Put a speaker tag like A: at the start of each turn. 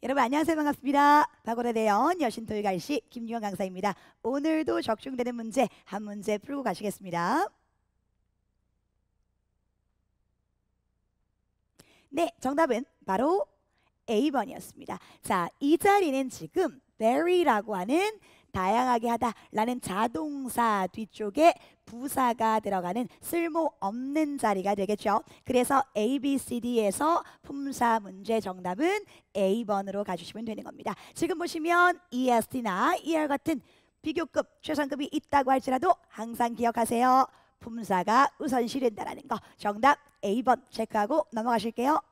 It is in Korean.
A: 여러분 안녕하세요 반갑습니다. 박월의 대연 여신토요갈시 김유영 강사입니다. 오늘도 적중되는 문제 한 문제 풀고 가시겠습니다. 네 정답은 바로 A번이었습니다. 자, 이 자리는 지금 very라고 하는 다양하게 하다라는 자동사 뒤쪽에 부사가 들어가는 쓸모없는 자리가 되겠죠. 그래서 A, B, C, D에서 품사 문제 정답은 A번으로 가주시면 되는 겁니다. 지금 보시면 EST나 ER 같은 비교급, 최상급이 있다고 할지라도 항상 기억하세요. 품사가 우선시 된다라는 거. 정답 A번 체크하고 넘어가실게요.